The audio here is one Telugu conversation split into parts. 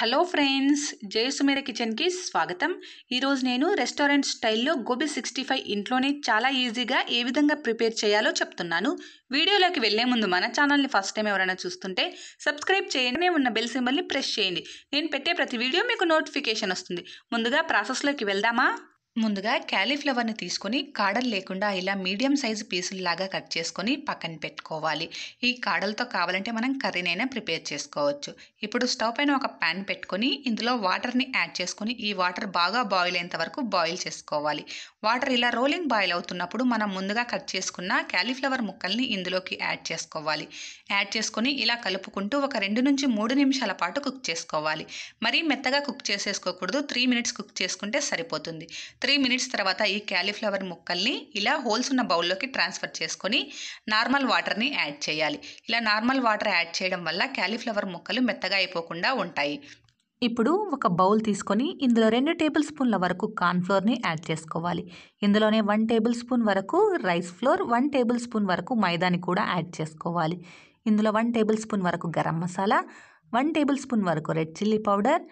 హలో ఫ్రెండ్స్ జయసుమేర కిచెన్కి స్వాగతం ఈరోజు నేను రెస్టారెంట్ స్టైల్లో గోబి సిక్స్టీ ఫైవ్ ఇంట్లోనే చాలా ఈజీగా ఏ విధంగా ప్రిపేర్ చేయాలో చెప్తున్నాను వీడియోలోకి వెళ్లే ముందు మన ఛానల్ని ఫస్ట్ టైం ఎవరైనా చూస్తుంటే సబ్స్క్రైబ్ చేయడమే ఉన్న బెల్ సింబల్ని ప్రెస్ చేయండి నేను పెట్టే ప్రతి వీడియో మీకు నోటిఫికేషన్ వస్తుంది ముందుగా ప్రాసెస్లోకి వెళ్దామా ముందుగా క్యాలీఫ్లవర్ని తీసుకొని కాడలు లేకుండా ఇలా మీడియం సైజు పీసుల్లాగా కట్ చేసుకొని పక్కన పెట్టుకోవాలి ఈ కాడలతో కావాలంటే మనం కర్రీనైనా ప్రిపేర్ చేసుకోవచ్చు ఇప్పుడు స్టవ్ పైన ఒక ప్యాన్ పెట్టుకొని ఇందులో వాటర్ని యాడ్ చేసుకొని ఈ వాటర్ బాగా బాయిల్ అయ్యేంత వరకు బాయిల్ చేసుకోవాలి వాటర్ ఇలా రోలింగ్ బాయిల్ అవుతున్నప్పుడు మనం ముందుగా కట్ చేసుకున్న క్యాలీఫ్లవర్ ముక్కల్ని ఇందులోకి యాడ్ చేసుకోవాలి యాడ్ చేసుకొని ఇలా కలుపుకుంటూ ఒక రెండు నుంచి మూడు నిమిషాల పాటు కుక్ చేసుకోవాలి మరీ మెత్తగా కుక్ చేసేసుకోకూడదు త్రీ మినిట్స్ కుక్ చేసుకుంటే సరిపోతుంది త్రీ మినిట్స్ తర్వాత ఈ క్యాలీఫ్లవర్ ముక్కల్ని ఇలా హోల్స్ ఉన్న బౌల్లోకి ట్రాన్స్ఫర్ చేసుకొని నార్మల్ వాటర్ని యాడ్ చేయాలి ఇలా నార్మల్ వాటర్ యాడ్ చేయడం వల్ల క్యాలీఫ్లవర్ ముక్కలు మెత్తగా అయిపోకుండా ఉంటాయి ఇప్పుడు ఒక బౌల్ తీసుకొని ఇందులో రెండు టేబుల్ స్పూన్ల వరకు కార్న్ఫ్లోర్ని యాడ్ చేసుకోవాలి ఇందులోనే వన్ టేబుల్ స్పూన్ వరకు rice flour one tablespoon వరకు మైదాని కూడా యాడ్ చేసుకోవాలి ఇందులో వన్ టేబుల్ స్పూన్ వరకు garam masala one tablespoon వరకు రెడ్ చిల్లీ పౌడర్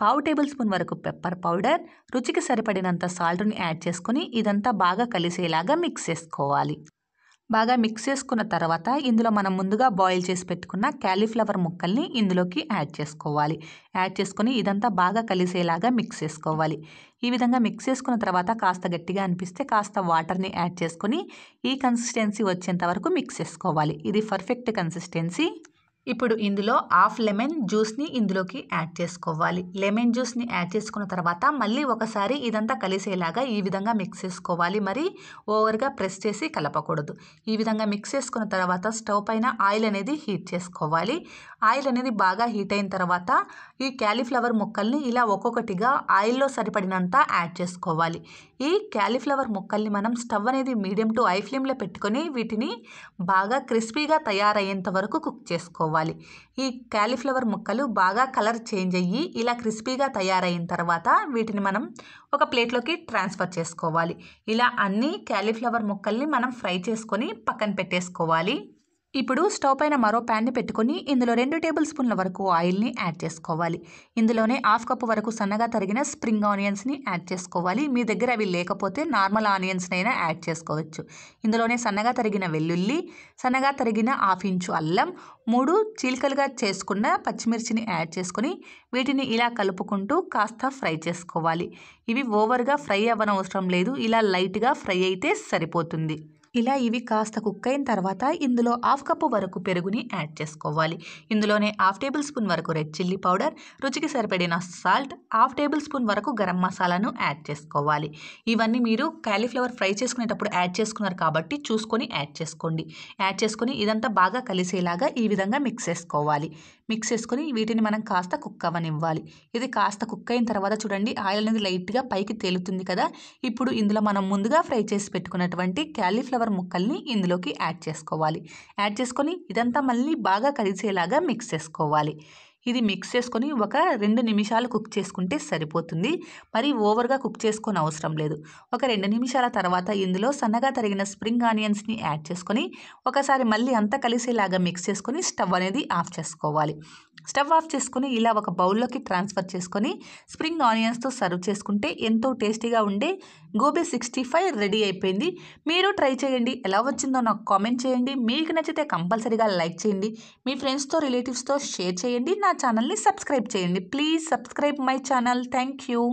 పావు టేబుల్ స్పూన్ వరకు పెప్పర్ పౌడర్ రుచికి సరిపడినంత సాల్ట్ని యాడ్ చేసుకొని ఇదంతా బాగా కలిసేలాగా మిక్స్ చేసుకోవాలి బాగా మిక్స్ చేసుకున్న తర్వాత ఇందులో మనం ముందుగా బాయిల్ చేసి పెట్టుకున్న క్యాలీఫ్లవర్ ముక్కల్ని ఇందులోకి యాడ్ చేసుకోవాలి యాడ్ చేసుకుని ఇదంతా బాగా కలిసేలాగా మిక్స్ చేసుకోవాలి ఈ విధంగా మిక్స్ చేసుకున్న తర్వాత కాస్త గట్టిగా అనిపిస్తే కాస్త వాటర్ని యాడ్ చేసుకొని ఈ కన్సిస్టెన్సీ వచ్చేంత వరకు మిక్స్ చేసుకోవాలి ఇది పర్ఫెక్ట్ కన్సిస్టెన్సీ ఇప్పుడు ఇందులో హాఫ్ లెమన్ జ్యూస్ని ఇందులోకి యాడ్ చేసుకోవాలి లెమన్ జ్యూస్ని యాడ్ చేసుకున్న తర్వాత మళ్ళీ ఒకసారి ఇదంతా కలిసేలాగా ఈ విధంగా మిక్స్ చేసుకోవాలి మరి ఓవర్గా ప్రెస్ చేసి కలపకూడదు ఈ విధంగా మిక్స్ చేసుకున్న తర్వాత స్టవ్ పైన ఆయిల్ అనేది హీట్ చేసుకోవాలి ఆయిల్ అనేది బాగా హీట్ అయిన తర్వాత ఈ క్యాలీఫ్లవర్ ముక్కల్ని ఇలా ఒక్కొక్కటిగా ఆయిల్లో సరిపడినంత యాడ్ చేసుకోవాలి ఈ క్యాలీఫ్లవర్ ముక్కల్ని మనం స్టవ్ అనేది మీడియం టు హై ఫ్లేమ్లో పెట్టుకొని వీటిని బాగా క్రిస్పీగా తయారయ్యేంత వరకు కుక్ చేసుకోవాలి అవ్వాలి ఈ క్యాలీఫ్లవర్ ముక్కలు బాగా కలర్ చేంజ్ అయ్యి ఇలా క్రిస్పీగా తయారైన తర్వాత వీటిని మనం ఒక ప్లేట్లోకి ట్రాన్స్ఫర్ చేసుకోవాలి ఇలా అన్ని క్యాలీఫ్లవర్ ముక్కల్ని మనం ఫ్రై చేసుకొని పక్కన పెట్టేసుకోవాలి ఇప్పుడు స్టవ్ పైన మరో ప్యాన్ని పెట్టుకొని ఇందులో రెండు టేబుల్ స్పూన్ల వరకు ఆయిల్ని యాడ్ చేసుకోవాలి ఇందులోనే హాఫ్ కప్ వరకు సన్నగా తరిగిన స్ప్రింగ్ ఆనియన్స్ని యాడ్ చేసుకోవాలి మీ దగ్గర అవి లేకపోతే నార్మల్ ఆనియన్స్నైనా యాడ్ చేసుకోవచ్చు ఇందులోనే సన్నగా తరిగిన వెల్లుల్లి సన్నగా తరిగిన హాఫ్ ఇంచు అల్లం మూడు చీలికలుగా చేసుకున్న పచ్చిమిర్చిని యాడ్ చేసుకొని వీటిని ఇలా కలుపుకుంటూ కాస్త ఫ్రై చేసుకోవాలి ఇవి ఓవర్గా ఫ్రై అవ్వనవసరం లేదు ఇలా లైట్గా ఫ్రై అయితే సరిపోతుంది ఇలా ఇవి కాస్త కుక్ అయిన తర్వాత ఇందులో హాఫ్ కప్పు వరకు పెరుగుని యాడ్ చేసుకోవాలి ఇందులోనే హాఫ్ టేబుల్ స్పూన్ వరకు రెడ్ చిల్లీ పౌడర్ రుచికి సరిపడిన సాల్ట్ హాఫ్ టేబుల్ స్పూన్ వరకు గరం మసాలాను యాడ్ చేసుకోవాలి ఇవన్నీ మీరు క్యాలీఫ్లవర్ ఫ్రై చేసుకునేటప్పుడు యాడ్ చేసుకున్నారు కాబట్టి చూసుకొని యాడ్ చేసుకోండి యాడ్ చేసుకొని ఇదంతా బాగా కలిసేలాగా ఈ విధంగా మిక్స్ చేసుకోవాలి మిక్స్ చేసుకొని వీటిని మనం కాస్త కుక్ అవ్వనివ్వాలి ఇది కాస్త కుక్ అయిన తర్వాత చూడండి ఆయిల్ అనేది లైట్గా పైకి తేలుతుంది కదా ఇప్పుడు ఇందులో మనం ముందుగా ఫ్రై చేసి పెట్టుకున్నటువంటి క్యాలీఫ్లవర్ ముక్కల్ని ఇందులోకి యాడ్ చేసుకోవాలి యాడ్ చేసుకొని ఇదంతా మళ్ళీ బాగా కలిసేలాగా మిక్స్ చేసుకోవాలి ఇది మిక్స్ చేసుకొని ఒక రెండు నిమిషాలు కుక్ చేసుకుంటే సరిపోతుంది మరి ఓవర్గా కుక్ చేసుకొని అవసరం లేదు ఒక రెండు నిమిషాల తర్వాత ఇందులో సన్నగా తరిగిన స్ప్రింగ్ ఆనియన్స్ని యాడ్ చేసుకొని ఒకసారి మళ్ళీ అంతా కలిసేలాగా మిక్స్ చేసుకొని స్టవ్ అనేది ఆఫ్ చేసుకోవాలి స్టవ్ ఆఫ్ చేసుకుని ఇలా ఒక బౌల్లోకి ట్రాన్స్ఫర్ చేసుకొని స్ప్రింగ్ ఆనియన్స్తో సర్వ్ చేసుకుంటే ఎంతో టేస్టీగా ఉండే గోబీ సిక్స్టీ ఫైవ్ రెడీ అయిపోయింది మీరు ట్రై చేయండి ఎలా వచ్చిందో నాకు కామెంట్ చేయండి మీకు నచ్చితే కంపల్సరీగా లైక్ చేయండి మీ ఫ్రెండ్స్తో రిలేటివ్స్తో షేర్ చేయండి నా ఛానల్ని సబ్స్క్రైబ్ చేయండి please subscribe my channel thank you